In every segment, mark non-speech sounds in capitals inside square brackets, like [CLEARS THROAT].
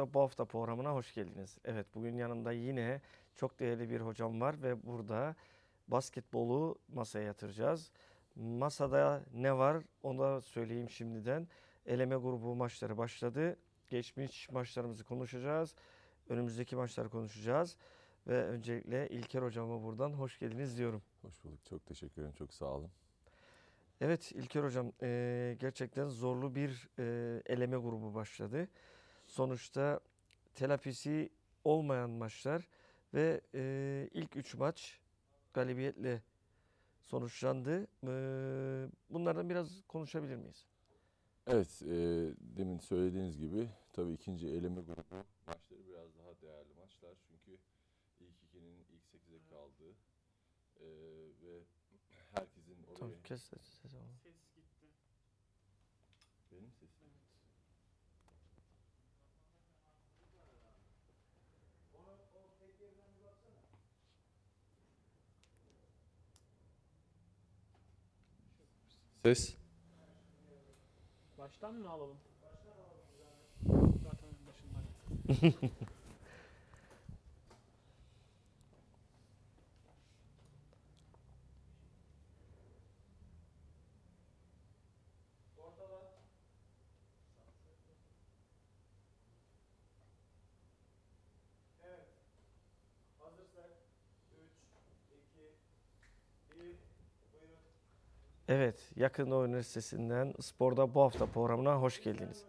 Radyo'da bu hafta programına hoş geldiniz. Evet bugün yanımda yine çok değerli bir hocam var ve burada basketbolu masaya yatıracağız. Masada ne var onu da söyleyeyim şimdiden. Eleme grubu maçları başladı. Geçmiş maçlarımızı konuşacağız. Önümüzdeki maçları konuşacağız. Ve öncelikle İlker hocama buradan hoş geldiniz diyorum. Hoş bulduk. Çok teşekkür ederim. Çok sağ olun. Evet İlker Hocam gerçekten zorlu bir eleme grubu başladı sonuçta telafisi olmayan maçlar ve e, ilk üç maç galibiyetle sonuçlandı. E, bunlardan biraz konuşabilir miyiz? Evet, e, demin söylediğiniz gibi tabii ikinci eleme grubu maçları biraz daha değerli maçlar. Çünkü ilk ikinin ilk sekize kaldığı e, ve herkesin oraya... Tamam, kes sesi. Ses. Ses. Baştan mı alalım? [LAUGHS] Zaten başından. [LAUGHS] Evet, Yakın Doğu Üniversitesi'nden sporda bu hafta programına hoş geldiniz.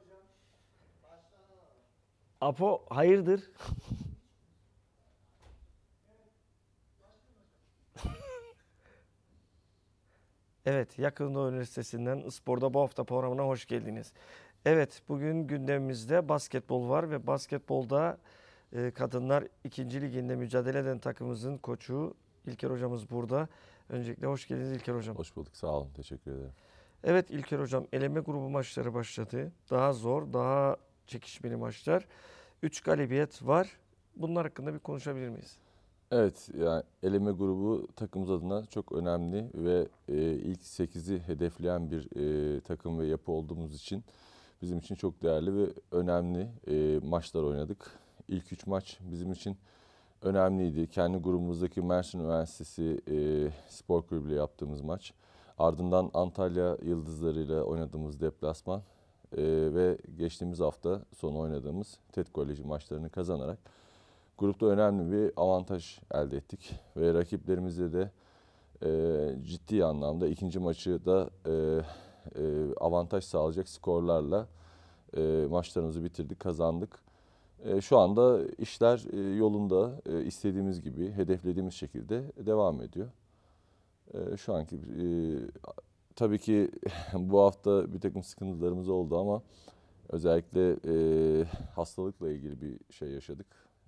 Apo hayırdır? [LAUGHS] evet, Yakın Doğu Üniversitesi'nden sporda bu hafta programına hoş geldiniz. Evet, bugün gündemimizde basketbol var ve basketbolda e, kadınlar ikinci liginde mücadele eden takımımızın koçu İlker hocamız burada. Öncelikle hoş geldiniz İlker Hocam. Hoş bulduk. Sağ olun. Teşekkür ederim. Evet İlker Hocam eleme grubu maçları başladı. Daha zor, daha çekişmeli maçlar. Üç galibiyet var. Bunlar hakkında bir konuşabilir miyiz? Evet, yani eleme grubu takımımız adına çok önemli ve e, ilk 8'i hedefleyen bir e, takım ve yapı olduğumuz için bizim için çok değerli ve önemli e, maçlar oynadık. İlk 3 maç bizim için önemliydi. Kendi grubumuzdaki Mersin Üniversitesi e, Spor Kulübü'yle yaptığımız maç. Ardından Antalya Yıldızları ile oynadığımız deplasman e, ve geçtiğimiz hafta sonu oynadığımız TED Koleji maçlarını kazanarak grupta önemli bir avantaj elde ettik. Ve rakiplerimizle de e, ciddi anlamda ikinci maçı da e, e, avantaj sağlayacak skorlarla e, maçlarımızı bitirdik, kazandık. E, şu anda işler e, yolunda e, istediğimiz gibi, hedeflediğimiz şekilde devam ediyor. Şu anki tabii ki [LAUGHS] bu hafta bir takım sıkıntılarımız oldu ama özellikle hastalıkla ilgili bir şey yaşadık.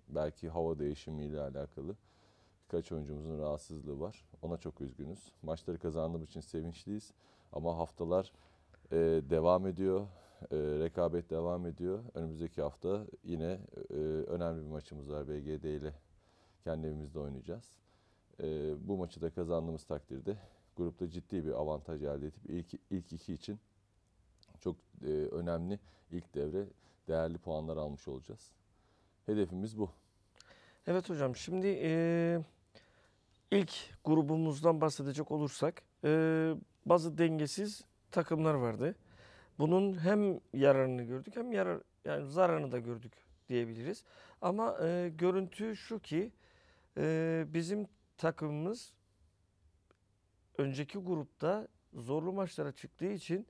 Belki hava değişimiyle alakalı birkaç oyuncumuzun rahatsızlığı var. Ona çok üzgünüz. Maçları kazandığım için sevinçliyiz ama haftalar devam ediyor e, rekabet devam ediyor. Önümüzdeki hafta yine e, önemli bir maçımız var BGD ile kendi evimizde oynayacağız. E, bu maçı da kazandığımız takdirde grupta ciddi bir avantaj elde edip ilk, ilk iki için çok e, önemli ilk devre değerli puanlar almış olacağız. Hedefimiz bu. Evet hocam şimdi e, ilk grubumuzdan bahsedecek olursak e, bazı dengesiz takımlar vardı bunun hem yararını gördük hem yarar yani zararını da gördük diyebiliriz. Ama e, görüntü şu ki e, bizim takımımız önceki grupta zorlu maçlara çıktığı için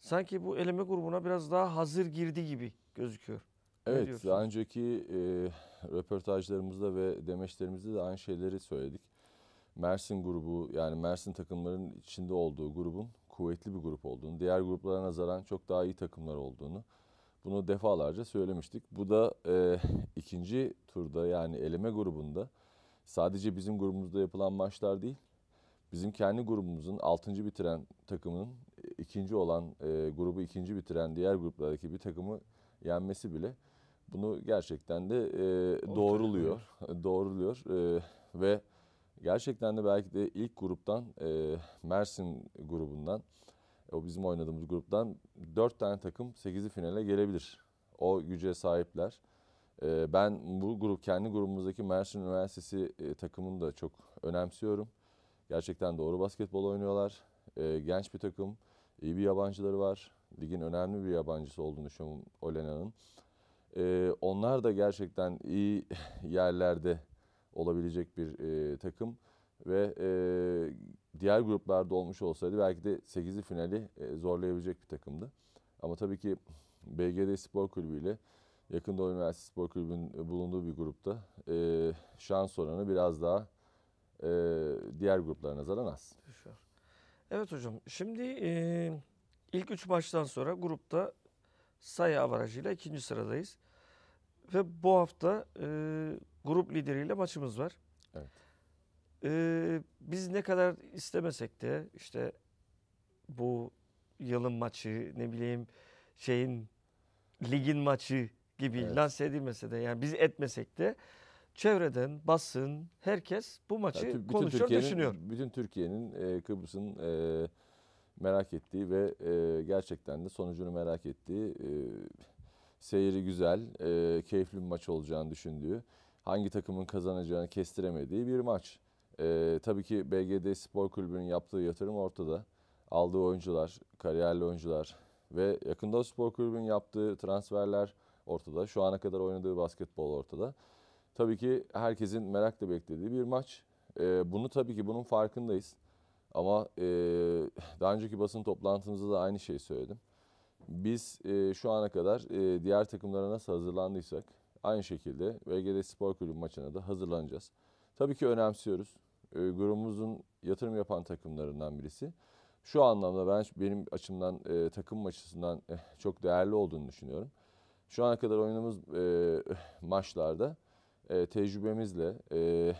sanki bu eleme grubuna biraz daha hazır girdi gibi gözüküyor. Evet, daha önceki e, röportajlarımızda ve demeçlerimizde de aynı şeyleri söyledik. Mersin grubu yani Mersin takımların içinde olduğu grubun kuvvetli bir grup olduğunu, diğer gruplara nazaran çok daha iyi takımlar olduğunu bunu defalarca söylemiştik. Bu da e, ikinci turda yani eleme grubunda sadece bizim grubumuzda yapılan maçlar değil, bizim kendi grubumuzun altıncı bitiren takımının ikinci olan e, grubu ikinci bitiren diğer gruplardaki bir takımı yenmesi bile bunu gerçekten de e, doğruluyor. [LAUGHS] Doğruluyor e, ve Gerçekten de belki de ilk gruptan e, Mersin grubundan o bizim oynadığımız gruptan 4 tane takım 8'i finale gelebilir. O güce sahipler. E, ben bu grup kendi grubumuzdaki Mersin Üniversitesi e, takımını da çok önemsiyorum. Gerçekten doğru basketbol oynuyorlar. E, genç bir takım, iyi bir yabancıları var. Ligin önemli bir yabancısı olduğunu düşünüyorum Olena'nın. E, onlar da gerçekten iyi [LAUGHS] yerlerde olabilecek bir e, takım ve e, diğer gruplarda olmuş olsaydı belki de 8'li finali e, zorlayabilecek bir takımdı. Ama tabii ki BGD Spor Kulübü ile yakında Üniversitesi Spor Kulübü'nün bulunduğu bir grupta e, şans oranı biraz daha e, diğer gruplara nazaran az. Evet hocam şimdi e, ilk üç maçtan sonra grupta sayı avarajıyla ikinci sıradayız. Ve bu hafta e, grup lideriyle maçımız var. Evet. Ee, biz ne kadar istemesek de işte bu yılın maçı ne bileyim şeyin ligin maçı gibi evet. lanse edilmese de yani biz etmesek de çevreden basın herkes bu maçı yani, bütün konuşuyor düşünüyor. Bütün Türkiye'nin e, Kıbrıs'ın e, merak ettiği ve e, gerçekten de sonucunu merak ettiği e, seyri güzel, e, keyifli bir maç olacağını düşündüğü hangi takımın kazanacağını kestiremediği bir maç. E, tabii ki BGD Spor Kulübü'nün yaptığı yatırım ortada. Aldığı oyuncular, kariyerli oyuncular ve yakında Spor Kulübü'nün yaptığı transferler ortada. Şu ana kadar oynadığı basketbol ortada. Tabii ki herkesin merakla beklediği bir maç. E, bunu tabii ki bunun farkındayız. Ama e, daha önceki basın toplantımızda da aynı şeyi söyledim. Biz e, şu ana kadar e, diğer takımlara nasıl hazırlandıysak aynı şekilde VGD Spor Kulübü maçına da hazırlanacağız. Tabii ki önemsiyoruz. E, grubumuzun yatırım yapan takımlarından birisi. Şu anlamda ben benim açımdan e, takım açısından e, çok değerli olduğunu düşünüyorum. Şu ana kadar oynadığımız e, maçlarda e, tecrübemizle e,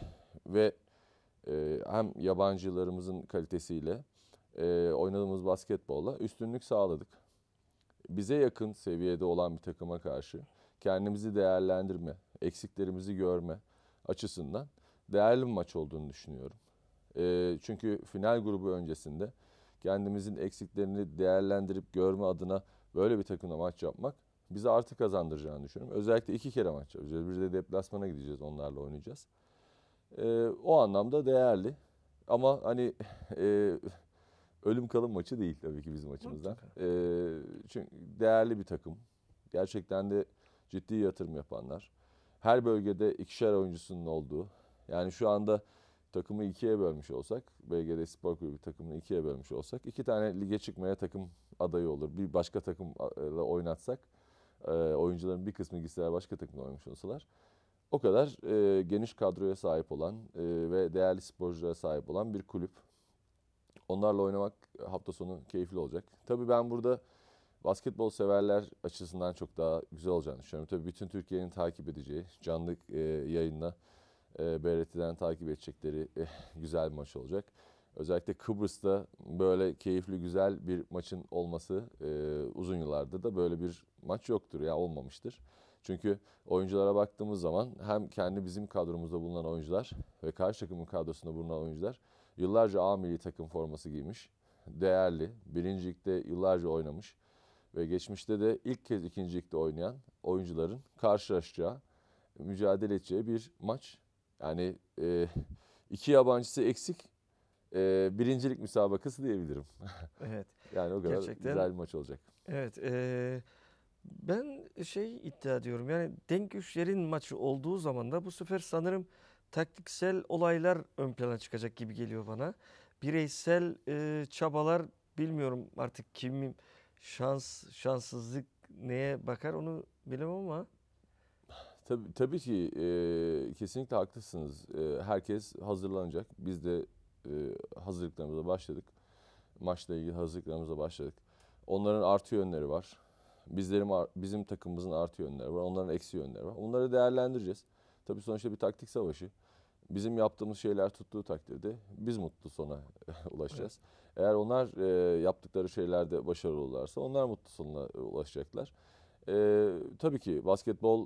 ve e, hem yabancılarımızın kalitesiyle e, oynadığımız basketbolla üstünlük sağladık. Bize yakın seviyede olan bir takıma karşı kendimizi değerlendirme, eksiklerimizi görme açısından değerli bir maç olduğunu düşünüyorum. E, çünkü final grubu öncesinde kendimizin eksiklerini değerlendirip görme adına böyle bir takımla maç yapmak bizi artı kazandıracağını düşünüyorum. Özellikle iki kere maç yapacağız. Bir de deplasmana gideceğiz onlarla oynayacağız. E, o anlamda değerli. Ama hani [LAUGHS] e, ölüm kalım maçı değil tabii ki bizim açımızdan E, çünkü değerli bir takım. Gerçekten de ciddi yatırım yapanlar. Her bölgede ikişer oyuncusunun olduğu. Yani şu anda takımı ikiye bölmüş olsak, BGD Spor Kulübü takımını ikiye bölmüş olsak, iki tane lige çıkmaya takım adayı olur. Bir başka takımla oynatsak, e, oyuncuların bir kısmı gitseler başka takımla oynamış olsalar, o kadar e, geniş kadroya sahip olan e, ve değerli sporculara sahip olan bir kulüp. Onlarla oynamak hafta sonu keyifli olacak. Tabii ben burada basketbol severler açısından çok daha güzel olacağını düşünüyorum. Tabii bütün Türkiye'nin takip edeceği canlı e, yayınla e, BRT'den takip edecekleri e, güzel bir maç olacak. Özellikle Kıbrıs'ta böyle keyifli güzel bir maçın olması e, uzun yıllarda da böyle bir maç yoktur ya olmamıştır. Çünkü oyunculara baktığımız zaman hem kendi bizim kadromuzda bulunan oyuncular ve karşı takımın kadrosunda bulunan oyuncular yıllarca A milli takım forması giymiş. Değerli, birincilikte yıllarca oynamış ve geçmişte de ilk kez ikinci ligde oynayan oyuncuların karşılaşacağı, mücadele edeceği bir maç. Yani e, iki yabancısı eksik e, birincilik müsabakası diyebilirim. [LAUGHS] Evet. yani o kadar Gerçekten. güzel bir maç olacak. Evet. E, ben şey iddia ediyorum yani denk güçlerin maçı olduğu zaman da bu sefer sanırım taktiksel olaylar ön plana çıkacak gibi geliyor bana. Bireysel e, çabalar bilmiyorum artık kimim şans, şanssızlık neye bakar onu bilemem ama. Tabii, tabii ki e, kesinlikle haklısınız. E, herkes hazırlanacak. Biz de e, hazırlıklarımıza başladık. Maçla ilgili hazırlıklarımıza başladık. Onların artı yönleri var. Bizlerim bizim takımımızın artı yönleri var. Onların eksi yönleri var. Onları değerlendireceğiz. Tabii sonuçta bir taktik savaşı. Bizim yaptığımız şeyler tuttuğu takdirde biz mutlu sona [LAUGHS] ulaşacağız. Evet. Eğer onlar e, yaptıkları şeylerde başarılı olurlarsa onlar mutlu sonuna e, ulaşacaklar. E, tabii ki basketbol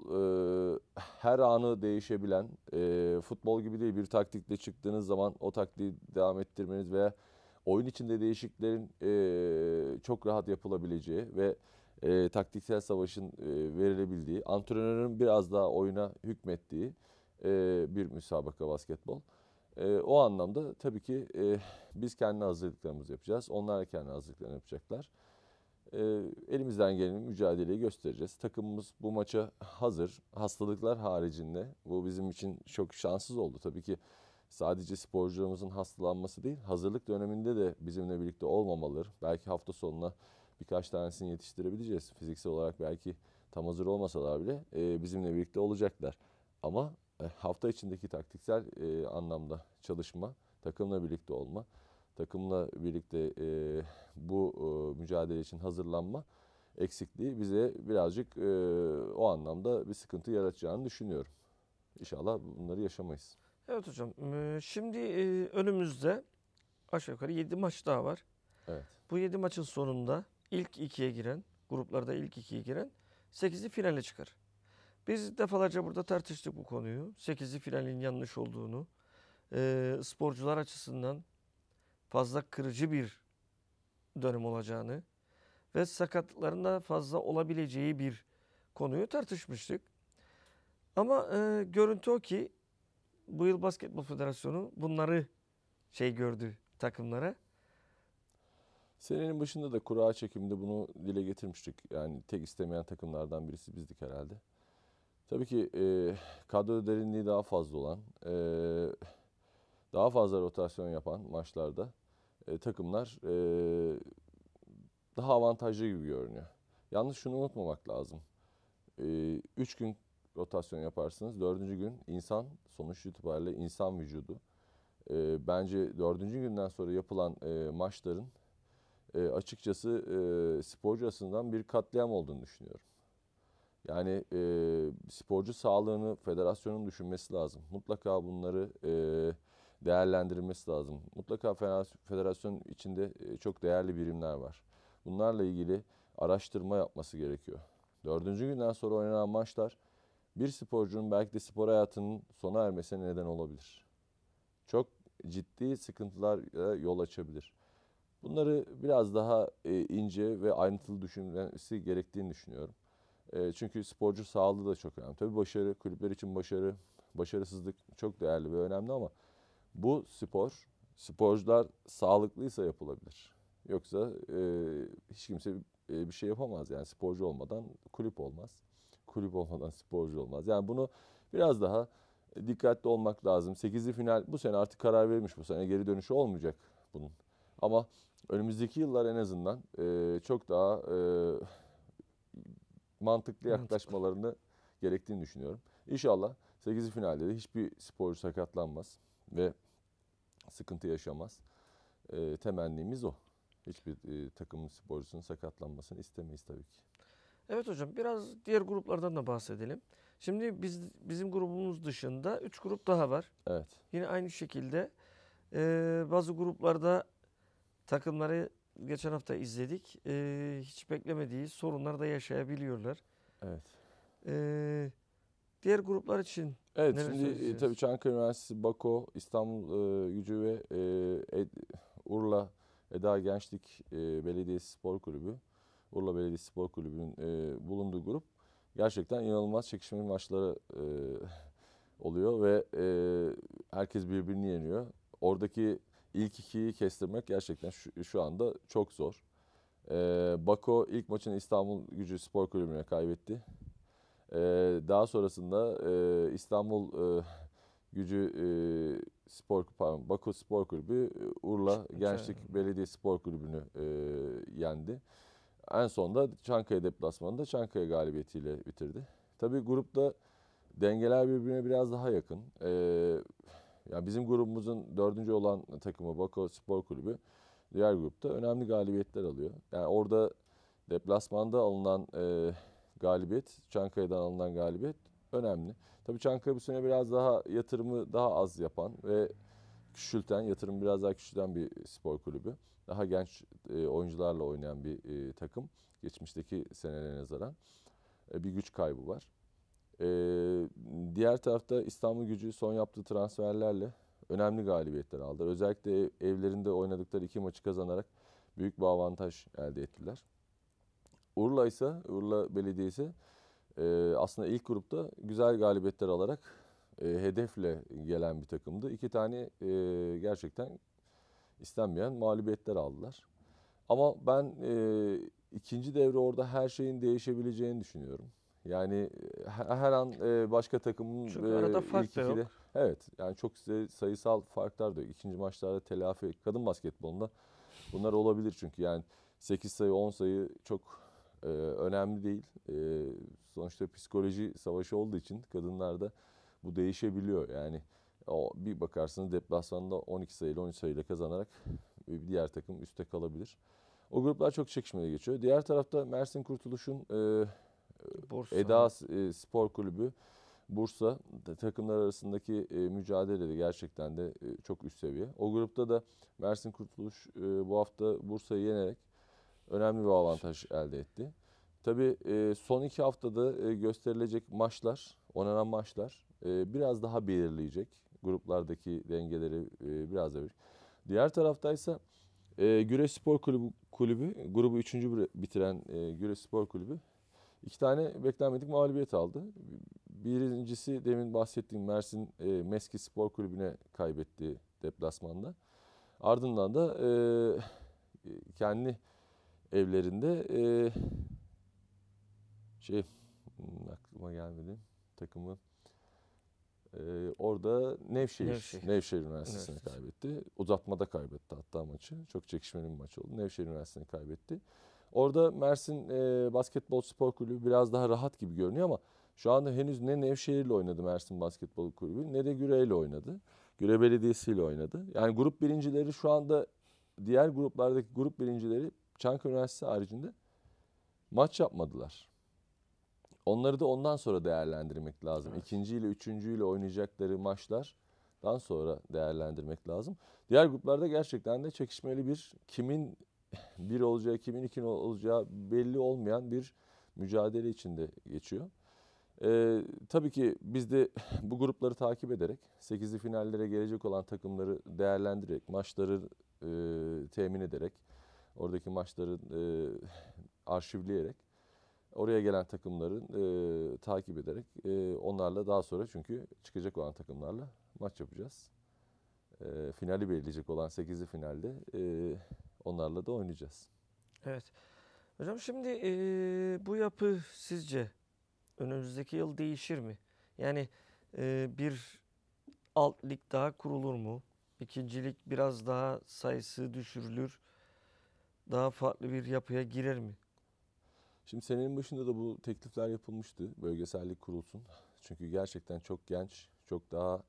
e, her anı değişebilen, e, futbol gibi değil bir taktikle çıktığınız zaman o taktiği devam ettirmeniz veya oyun içinde değişiklerin e, çok rahat yapılabileceği ve e, taktiksel savaşın e, verilebildiği, antrenörün biraz daha oyuna hükmettiği e, bir müsabaka basketbol. E, o anlamda tabii ki e, biz kendi hazırlıklarımızı yapacağız. Onlar kendi hazırlıklarını yapacaklar. E, elimizden gelen mücadeleyi göstereceğiz. Takımımız bu maça hazır. Hastalıklar haricinde bu bizim için çok şanssız oldu. Tabii ki sadece sporcularımızın hastalanması değil, hazırlık döneminde de bizimle birlikte olmamaları. Belki hafta sonuna birkaç tanesini yetiştirebileceğiz. Fiziksel olarak belki tam hazır olmasalar bile e, bizimle birlikte olacaklar. Ama e, hafta içindeki taktiksel e, anlamda çalışma, takımla birlikte olma, takımla birlikte e, bu e, mücadele için hazırlanma eksikliği bize birazcık e, o anlamda bir sıkıntı yaratacağını düşünüyorum. İnşallah bunları yaşamayız. Evet hocam. E, şimdi e, önümüzde aşağı yukarı 7 maç daha var. Evet. Bu 7 maçın sonunda ilk ikiye giren, gruplarda ilk ikiye giren 8'i finale çıkar. Biz defalarca burada tartıştık bu konuyu. 8'i finalin yanlış olduğunu, e, sporcular açısından fazla kırıcı bir dönem olacağını ve sakatlıkların da fazla olabileceği bir konuyu tartışmıştık. Ama e, görüntü o ki bu yıl Basketbol Federasyonu bunları şey gördü takımlara. Senenin başında da kura çekiminde bunu dile getirmiştik. Yani tek istemeyen takımlardan birisi bizdik herhalde. Tabii ki e, kadro derinliği daha fazla olan, e, daha fazla rotasyon yapan maçlarda e, takımlar e, daha avantajlı gibi görünüyor. Yalnız şunu unutmamak lazım. e, üç gün rotasyon yaparsınız. Dördüncü gün insan, sonuç itibariyle insan vücudu. E, bence dördüncü günden sonra yapılan e, maçların e, açıkçası e, sporcu açısından bir katliam olduğunu düşünüyorum. Yani e, sporcu sağlığını federasyonun düşünmesi lazım. Mutlaka bunları e, değerlendirilmesi lazım. Mutlaka federasyon içinde e, çok değerli birimler var. Bunlarla ilgili araştırma yapması gerekiyor. Dördüncü günden sonra oynanan maçlar bir sporcunun belki de spor hayatının sona ermesine neden olabilir. Çok ciddi sıkıntılar yol açabilir. Bunları biraz daha ince ve ayrıntılı düşünmesi gerektiğini düşünüyorum. E, çünkü sporcu sağlığı da çok önemli. Tabii başarı, kulüpler için başarı, başarısızlık çok değerli ve önemli ama bu spor, sporcular sağlıklıysa yapılabilir. Yoksa e, hiç kimse e, bir şey yapamaz yani sporcu olmadan kulüp olmaz. Kulüp olmadan sporcu olmaz. Yani bunu biraz daha dikkatli olmak lazım. 8'li final bu sene artık karar verilmiş. Bu sene geri dönüşü olmayacak bunun. Ama önümüzdeki yıllar en azından e, çok daha e, mantıklı yaklaşmalarını mantıklı. gerektiğini düşünüyorum. İnşallah 8. finalde de hiçbir sporcu sakatlanmaz ve sıkıntı yaşamaz. E, temennimiz o. Hiçbir e, takımın sporcusunun sakatlanmasını istemeyiz tabii ki. Evet hocam biraz diğer gruplardan da bahsedelim. Şimdi biz bizim grubumuz dışında 3 grup daha var. Evet. Yine aynı şekilde e, bazı gruplarda takımları geçen hafta izledik. E, hiç beklemediği sorunlar da yaşayabiliyorlar. Evet. E, diğer gruplar için Evet Neresi şimdi e, tabii Çankırı Üniversitesi, Bako, İstanbul e, Gücü ve e, Ed, Urla Eda Gençlik e, Belediyesi Spor Kulübü, Urla Belediyesi Spor Kulübü'nün e, bulunduğu grup gerçekten inanılmaz çekişmeli maçları e, [LAUGHS] oluyor ve e, herkes birbirini yeniyor. Oradaki ilk ikiyi kestirmek gerçekten şu, şu anda çok zor. Ee, Bako ilk maçını İstanbul Gücü Spor Kulübü'ne kaybetti. Ee, daha sonrasında e, İstanbul e, Gücü e, Spor pardon, Bako Spor Kulübü e, Urla Gençlik Belediye Spor Kulübü'nü e, yendi. En sonunda Çankaya deplasmanında Çankaya galibiyetiyle bitirdi. Tabii grupta dengeler birbirine biraz daha yakın. Ee, ya bizim grubumuzun dördüncü olan takımı Bako Spor Kulübü diğer grupta önemli galibiyetler alıyor. Yani orada deplasmanda alınan e, galibiyet, Çankaya'dan alınan galibiyet önemli. Tabii Çankaya bu sene biraz daha yatırımı daha az yapan ve küçülten, yatırım biraz daha küçülten bir spor kulübü. Daha genç e, oyuncularla oynayan bir e, takım geçmişteki senelere nazaran. E, bir güç kaybı var. Ee, diğer tarafta İstanbul Gücü son yaptığı transferlerle önemli galibiyetler aldı. Özellikle evlerinde oynadıkları iki maçı kazanarak büyük bir avantaj elde ettiler. Urla ise, Urla Belediyesi e, aslında ilk grupta güzel galibiyetler alarak e, hedefle gelen bir takımdı. İki tane e, gerçekten istenmeyen mağlubiyetler aldılar. Ama ben e, ikinci devre orada her şeyin değişebileceğini düşünüyorum. Yani e, her an e, başka takımın Çünkü arada e, fark ilk da yok. Evet yani çok sayısal farklar da yok. İkinci maçlarda telafi kadın basketbolunda bunlar olabilir çünkü yani 8 sayı 10 sayı çok önemli değil. sonuçta psikoloji savaşı olduğu için kadınlarda bu değişebiliyor. Yani o bir bakarsınız deplasmanda 12 sayıyla 13 sayıyla kazanarak bir diğer takım üstte kalabilir. O gruplar çok çekişmeli geçiyor. Diğer tarafta Mersin Kurtuluş'un Bursa. Eda e, Spor Kulübü Bursa takımlar arasındaki e, mücadele de gerçekten de e, çok üst seviye. O grupta da Mersin Kurtuluş e, bu hafta Bursa'yı yenerek önemli bir avantaj elde etti. Tabii son iki haftada gösterilecek maçlar, oynanan maçlar biraz daha belirleyecek. Gruplardaki dengeleri biraz da Diğer taraftaysa Güre Spor Kulübü, kulübü grubu üçüncü bitiren Güre Spor Kulübü İki tane beklenmedik mağlubiyet aldı. Birincisi demin bahsettiğim Mersin e, Meski Spor Kulübü'ne kaybetti deplasmanda. Ardından da e, kendi evlerinde e, şey hmm, aklıma gelmedi takımı e, orada Nevşehir, Nevşehir, Nevşehir Üniversitesi'ni Üniversitesi. kaybetti. Uzatmada kaybetti hatta maçı. Çok çekişmeli bir maç oldu. Nevşehir Üniversitesi'ni kaybetti. Orada Mersin e, Basketbol Spor Kulübü biraz daha rahat gibi görünüyor ama şu anda henüz ne Nevşehir'le oynadı Mersin Basketbol Kulübü ne de Güre'yle oynadı. Güre Belediyesi ile oynadı. Yani grup birincileri şu anda diğer gruplardaki grup birincileri Çankırı Üniversitesi haricinde maç yapmadılar. Onları da ondan sonra değerlendirmek lazım. Evet. İkinci ile üçüncü ile oynayacakları maçlardan sonra değerlendirmek lazım. Diğer gruplarda gerçekten de çekişmeli bir kimin bir olacağı kimin iki olacağı belli olmayan bir mücadele içinde geçiyor. Ee, tabii ki biz de bu grupları takip ederek 8'li finallere gelecek olan takımları değerlendirerek, maçları e, temin ederek, oradaki maçları e, arşivleyerek, oraya gelen takımları e, takip ederek e, onlarla daha sonra çünkü çıkacak olan takımlarla maç yapacağız. E, finali belirleyecek olan 8'li finalde e, Onlarla da oynayacağız. Evet. Hocam şimdi e, bu yapı sizce önümüzdeki yıl değişir mi? Yani e, bir alt lig daha kurulur mu? İkincilik biraz daha sayısı düşürülür. Daha farklı bir yapıya girer mi? Şimdi senenin başında da bu teklifler yapılmıştı. Bölgesellik kurulsun. Çünkü gerçekten çok genç, çok daha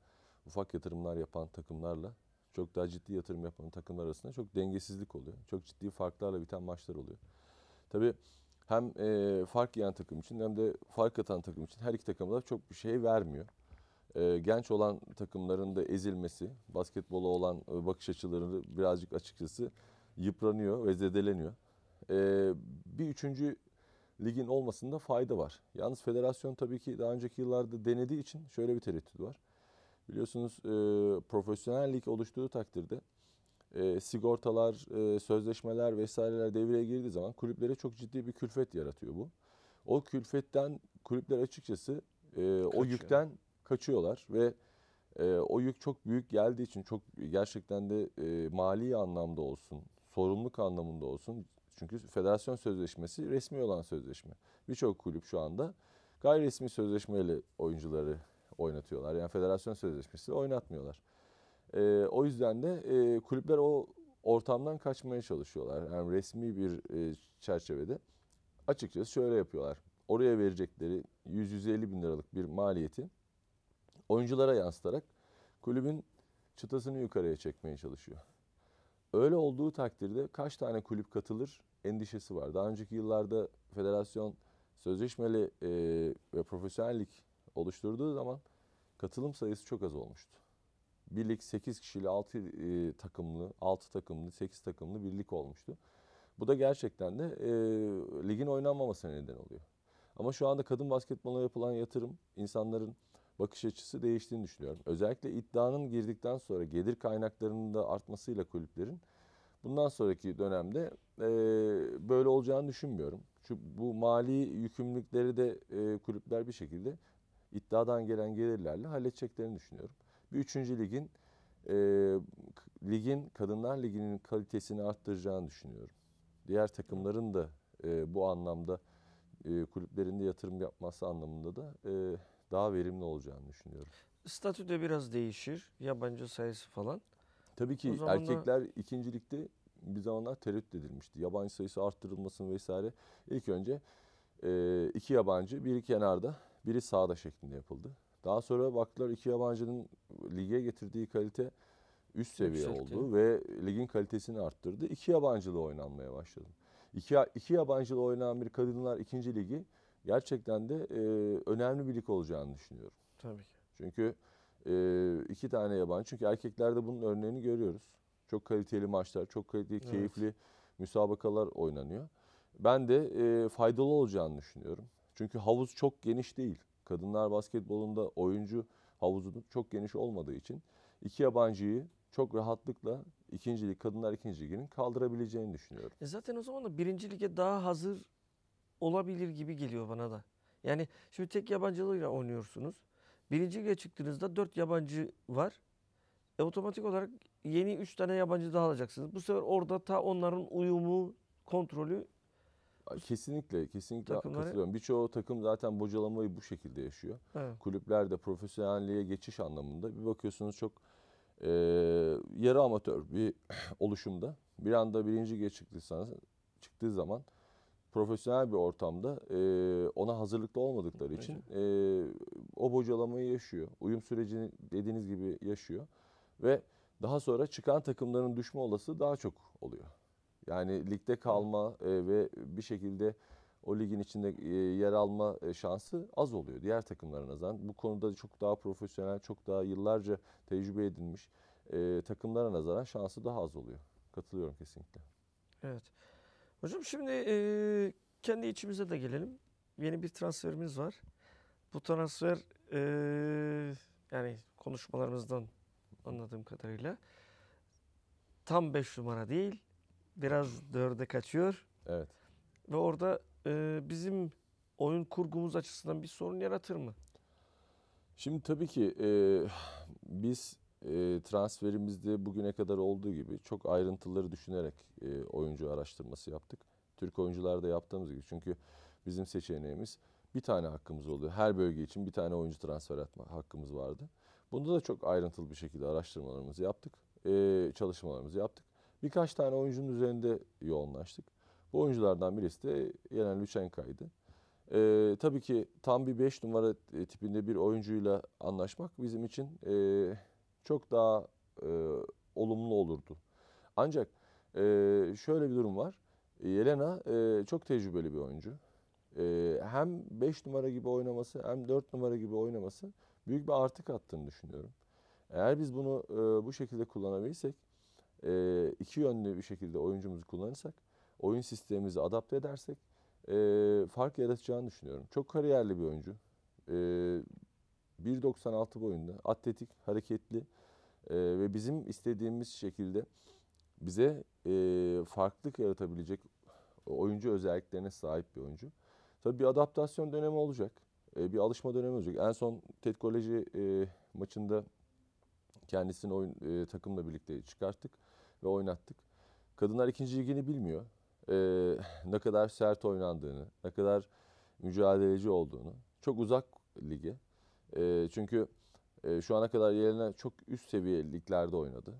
ufak yatırımlar yapan takımlarla çok daha ciddi yatırım yapan takımlar arasında çok dengesizlik oluyor. Çok ciddi farklarla biten maçlar oluyor. Tabii hem e, fark yiyen takım için hem de fark atan takım için her iki takım da çok bir şey vermiyor. E, genç olan takımların da ezilmesi, basketbola olan e, bakış açıları birazcık açıkçası yıpranıyor ve zedeleniyor. E, bir üçüncü ligin olmasında fayda var. Yalnız federasyon tabii ki daha önceki yıllarda denediği için şöyle bir tereddüt var. Biliyorsunuz e, profesyonel oluştuğu takdirde e, sigortalar, e, sözleşmeler vesaireler devreye girdiği zaman kulüplere çok ciddi bir külfet yaratıyor bu. O külfetten kulüpler açıkçası e, o yükten kaçıyorlar ve e, o yük çok büyük geldiği için çok gerçekten de e, mali anlamda olsun, sorumluluk anlamında olsun. Çünkü federasyon sözleşmesi resmi olan sözleşme. Birçok kulüp şu anda gayri resmi sözleşmeyle oyuncuları oynatıyorlar. Yani federasyon sözleşmesi oynatmıyorlar. E, o yüzden de e, kulüpler o ortamdan kaçmaya çalışıyorlar. Yani resmi bir e, çerçevede açıkçası şöyle yapıyorlar. Oraya verecekleri 100-150 bin liralık bir maliyeti oyunculara yansıtarak kulübün çıtasını yukarıya çekmeye çalışıyor. Öyle olduğu takdirde kaç tane kulüp katılır endişesi var. Daha önceki yıllarda federasyon sözleşmeli e, ve profesyonellik oluşturduğu zaman katılım sayısı çok az olmuştu. Birlik 8 kişili 6 e, takımlı, 6 takımlı, 8 takımlı birlik olmuştu. Bu da gerçekten de e, ligin oynanmamasına neden oluyor. Ama şu anda kadın basketboluna yapılan yatırım insanların bakış açısı değiştiğini düşünüyorum. Özellikle iddianın girdikten sonra gelir kaynaklarının da artmasıyla kulüplerin bundan sonraki dönemde e, böyle olacağını düşünmüyorum. Çünkü bu mali yükümlülükleri de e, kulüpler bir şekilde iddiadan gelen gelirlerle halledeceklerini düşünüyorum. Bir üçüncü ligin e, ligin kadınlar liginin kalitesini arttıracağını düşünüyorum. Diğer takımların da e, bu anlamda e, kulüplerinde yatırım yapması anlamında da e, daha verimli olacağını düşünüyorum. Statüde biraz değişir. Yabancı sayısı falan. Tabii ki o erkekler ikincilikte bir zamanlar tereddüt edilmişti. Yabancı sayısı arttırılmasın vesaire. İlk önce e, iki yabancı, biri kenarda biri sağda şeklinde yapıldı. Daha sonra baktılar iki yabancının lige getirdiği kalite üst seviye Yükselti. oldu ve ligin kalitesini arttırdı. İki yabancılı oynanmaya başladı. İki, iki yabancılı oynanan bir kadınlar ikinci ligi gerçekten de e, önemli bir lig olacağını düşünüyorum. Tabii ki. Çünkü e, iki tane yabancı. Çünkü erkeklerde bunun örneğini görüyoruz. Çok kaliteli maçlar, çok kaliteli, keyifli evet. müsabakalar oynanıyor. Ben de e, faydalı olacağını düşünüyorum. Çünkü havuz çok geniş değil. Kadınlar basketbolunda oyuncu havuzunun çok geniş olmadığı için iki yabancıyı çok rahatlıkla ikincilik, kadınlar ikinci liginin kaldırabileceğini düşünüyorum. E zaten o zaman da birinci lige daha hazır olabilir gibi geliyor bana da. Yani şimdi tek yabancılığıyla oynuyorsunuz. Birinci lige çıktığınızda dört yabancı var. E otomatik olarak yeni üç tane yabancı daha alacaksınız. Bu sefer orada ta onların uyumu, kontrolü Kesinlikle, kesinlikle Takımları... katılıyorum. Birçoğu takım zaten bocalamayı bu şekilde yaşıyor. Evet. Kulüpler de profesyonelliğe geçiş anlamında bir bakıyorsunuz çok e, yarı amatör bir [CLEARS THROAT] oluşumda. Bir anda birinci geç çıktıysanız, çıktığı zaman profesyonel bir ortamda e, ona hazırlıklı olmadıkları için e, o bocalamayı yaşıyor. Uyum sürecini dediğiniz gibi yaşıyor. Ve daha sonra çıkan takımların düşme olası daha çok oluyor. Yani ligde kalma e, ve bir şekilde o ligin içinde e, yer alma e, şansı az oluyor diğer takımlarına nazaran. Bu konuda çok daha profesyonel, çok daha yıllarca tecrübe edilmiş e, takımlara nazaran şansı daha az oluyor. Katılıyorum kesinlikle. Evet. Hocam şimdi e, kendi içimize de gelelim. Yeni bir transferimiz var. Bu transfer e, yani konuşmalarımızdan anladığım kadarıyla tam 5 numara değil biraz dörde kaçıyor. Evet. Ve orada e, bizim oyun kurgumuz açısından bir sorun yaratır mı? Şimdi tabii ki e, biz e, transferimizde bugüne kadar olduğu gibi çok ayrıntıları düşünerek e, oyuncu araştırması yaptık. Türk oyuncularda yaptığımız gibi. Çünkü bizim seçeneğimiz bir tane hakkımız oluyor. Her bölge için bir tane oyuncu transfer etme hakkımız vardı. Bunda da çok ayrıntılı bir şekilde araştırmalarımızı yaptık. E, çalışmalarımızı yaptık. Birkaç tane oyuncunun üzerinde yoğunlaştık. Bu oyunculardan birisi de Yenen Lüçenka'ydı. Ee, tabii ki tam bir 5 numara e, tipinde bir oyuncuyla anlaşmak bizim için e, çok daha e, olumlu olurdu. Ancak e, şöyle bir durum var. Yelena e, çok tecrübeli bir oyuncu. E, hem 5 numara gibi oynaması hem 4 numara gibi oynaması büyük bir artı kattığını düşünüyorum. Eğer biz bunu e, bu şekilde kullanabilirsek e, iki yönlü bir şekilde oyuncumuzu kullanırsak, oyun sistemimizi adapte edersek e, fark yaratacağını düşünüyorum. Çok kariyerli bir oyuncu. E, 1.96 boyunda, atletik, hareketli e, ve bizim istediğimiz şekilde bize e, farklılık yaratabilecek oyuncu özelliklerine sahip bir oyuncu. Tabii bir adaptasyon dönemi olacak. E, bir alışma dönemi olacak. En son TED e, maçında kendisini oyun e, takımla birlikte çıkarttık ve oynattık. Kadınlar ikinci ligini bilmiyor. Ee, ne kadar sert oynandığını, ne kadar mücadeleci olduğunu. Çok uzak ligi. Ee, çünkü e, şu ana kadar yerine çok üst seviye liglerde oynadı.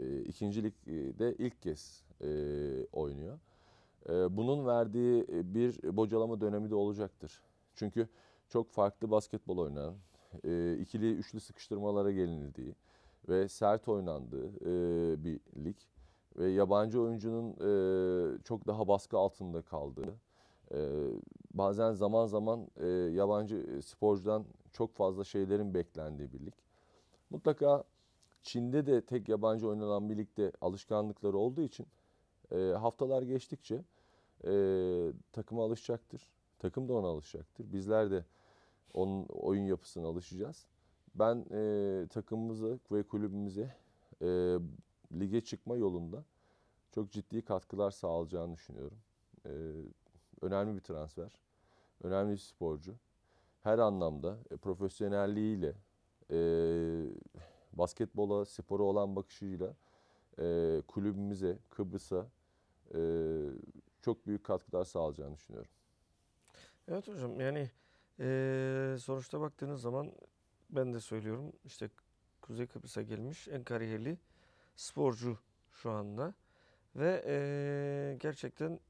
E, ikinci ligde ilk kez e, oynuyor. E, bunun verdiği bir bocalama dönemi de olacaktır. Çünkü çok farklı basketbol oynanan, e, ikili üçlü sıkıştırmalara gelinildiği, ve sert oynandığı e, bir lig ve yabancı oyuncunun e, çok daha baskı altında kaldığı, e, bazen zaman zaman e, yabancı sporcudan çok fazla şeylerin beklendiği bir lig. Mutlaka Çin'de de tek yabancı oynanan bir ligde alışkanlıkları olduğu için e, haftalar geçtikçe e, takıma alışacaktır. Takım da ona alışacaktır. Bizler de onun oyun yapısına alışacağız. Ben e, takımımızı ve kulübümüze e, lige çıkma yolunda çok ciddi katkılar sağlayacağını düşünüyorum. E, önemli bir transfer, önemli bir sporcu. Her anlamda e, profesyonelliğiyle, e, basketbola, spora olan bakışıyla e, kulübümüze, Kıbrıs'a e, çok büyük katkılar sağlayacağını düşünüyorum. Evet hocam yani e, sonuçta baktığınız zaman ben de söylüyorum işte Kuzey Kıbrıs'a gelmiş en kariyerli sporcu şu anda. Ve e, gerçekten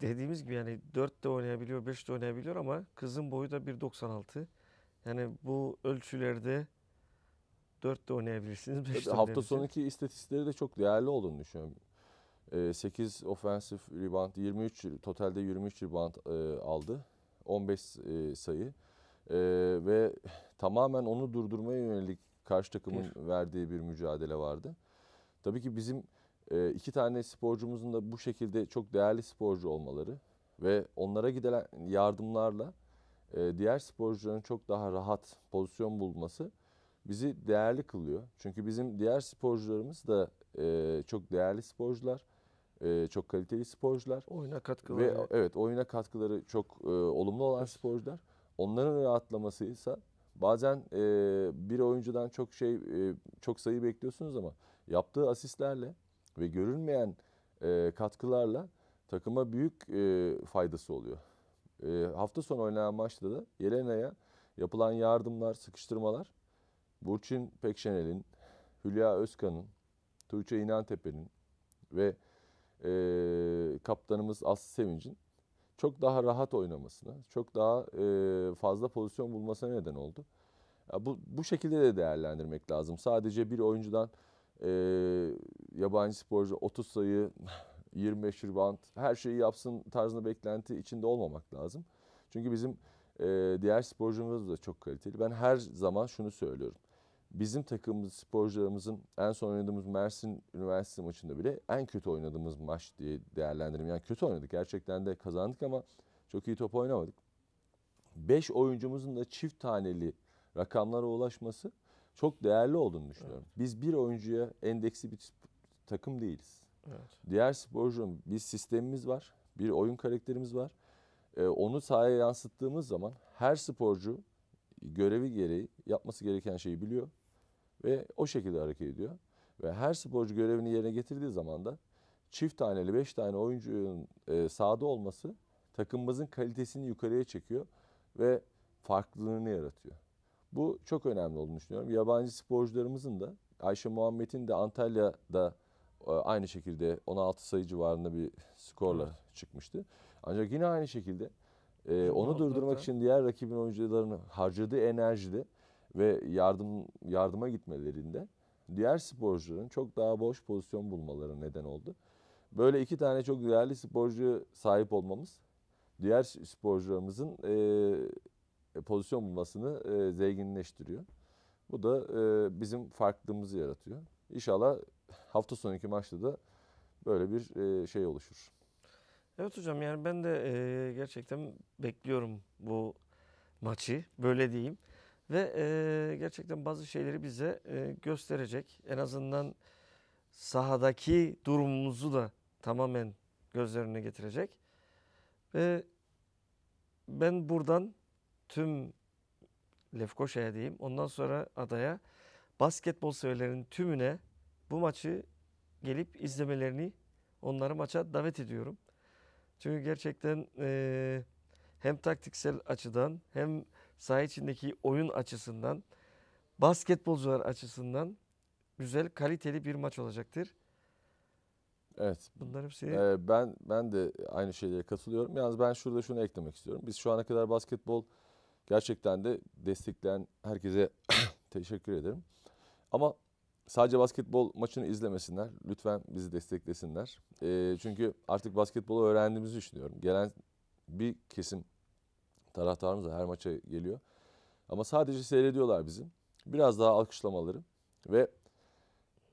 dediğimiz gibi yani 4 de oynayabiliyor, 5 de oynayabiliyor ama kızın boyu da 1.96. Yani bu ölçülerde 4 de oynayabilirsiniz. 5 de Hafta sonuki istatistikleri de çok değerli olduğunu düşünüyorum. 8 offensive rebound, 23 totalde 23 rebound aldı. 15 sayı. Ee, ve tamamen onu durdurmaya yönelik karşı takımın bir. verdiği bir mücadele vardı. Tabii ki bizim e, iki tane sporcumuzun da bu şekilde çok değerli sporcu olmaları ve onlara gidilen yardımlarla e, diğer sporcuların çok daha rahat pozisyon bulması bizi değerli kılıyor. Çünkü bizim diğer sporcularımız da e, çok değerli sporcular, e, çok kaliteli sporcular. Oyuna katkıları. Ve, evet oyuna katkıları çok e, olumlu olan sporcular. Onların rahatlaması ise bazen e, bir oyuncudan çok şey e, çok sayı bekliyorsunuz ama yaptığı asistlerle ve görünmeyen e, katkılarla takıma büyük e, faydası oluyor. E, hafta sonu oynanan maçta da Yelena'ya yapılan yardımlar, sıkıştırmalar Burçin Pekşenel'in, Hülya Özkan'ın, Tuğçe İnantepe'nin ve e, kaptanımız Aslı Sevincin çok daha rahat oynamasına, çok daha e, fazla pozisyon bulmasına neden oldu. Ya bu, bu şekilde de değerlendirmek lazım. Sadece bir oyuncudan e, yabancı sporcu 30 sayı, 25 [LAUGHS] rebound her şeyi yapsın tarzında beklenti içinde olmamak lazım. Çünkü bizim e, diğer sporcumuz da çok kaliteli. Ben her zaman şunu söylüyorum bizim takımımız, sporcularımızın en son oynadığımız Mersin Üniversitesi maçında bile en kötü oynadığımız maç diye değerlendirim. Yani kötü oynadık. Gerçekten de kazandık ama çok iyi top oynamadık. 5 oyuncumuzun da çift taneli rakamlara ulaşması çok değerli olduğunu düşünüyorum. Evet. Biz bir oyuncuya endeksi bir takım değiliz. Evet. Diğer sporcunun bir sistemimiz var, bir oyun karakterimiz var. Ee, onu sahaya yansıttığımız zaman her sporcu görevi gereği yapması gereken şeyi biliyor. Ve o şekilde hareket ediyor. Ve her sporcu görevini yerine getirdiği zaman da çift taneli beş tane oyuncunun e, sahada olması takımımızın kalitesini yukarıya çekiyor ve farklılığını yaratıyor. Bu çok önemli olduğunu düşünüyorum. Yabancı sporcularımızın da Ayşe Muhammed'in de Antalya'da e, aynı şekilde 16 sayı civarında bir skorla çıkmıştı. Ancak yine aynı şekilde e, onu durdurmak için diğer rakibin oyuncularının harcadığı enerjide ve yardım yardıma gitmelerinde diğer sporcuların çok daha boş pozisyon bulmaları neden oldu. Böyle iki tane çok değerli sporcu sahip olmamız diğer sporcularımızın e, pozisyon bulmasını e, zenginleştiriyor. Bu da e, bizim farklılığımızı yaratıyor. İnşallah hafta sonuki maçta da böyle bir e, şey oluşur. Evet hocam yani ben de e, gerçekten bekliyorum bu maçı böyle diyeyim. Ve e, gerçekten bazı şeyleri bize e, gösterecek. En azından sahadaki durumumuzu da tamamen göz önüne getirecek. Ve ben buradan tüm Lefkoşa'ya diyeyim. Ondan sonra adaya basketbol severlerin tümüne bu maçı gelip izlemelerini onları maça davet ediyorum. Çünkü gerçekten e, hem taktiksel açıdan hem saha içindeki oyun açısından, basketbolcular açısından güzel, kaliteli bir maç olacaktır. Evet. Bunlar hepsi. Ee, ben ben de aynı şeylere katılıyorum. Yalnız ben şurada şunu eklemek istiyorum. Biz şu ana kadar basketbol gerçekten de destekleyen herkese [COUGHS] teşekkür ederim. Ama sadece basketbol maçını izlemesinler. Lütfen bizi desteklesinler. Ee, çünkü artık basketbolu öğrendiğimizi düşünüyorum. Gelen bir kesim Taraftarımız da her maça geliyor. Ama sadece seyrediyorlar bizim. Biraz daha alkışlamaları ve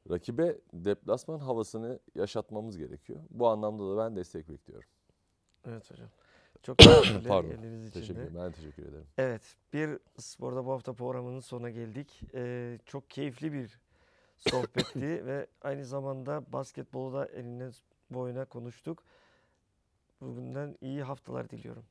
rakibe deplasman havasını yaşatmamız gerekiyor. Bu anlamda da ben destek bekliyorum. Evet hocam. Çok teşekkürler [COUGHS] Pardon. için teşekkür, de. Ben teşekkür ederim. Evet. Bir Spor'da bu hafta programının sonuna geldik. Ee, çok keyifli bir sohbetti [COUGHS] ve aynı zamanda basketbolu da eline boyuna konuştuk. Bugünden iyi haftalar diliyorum.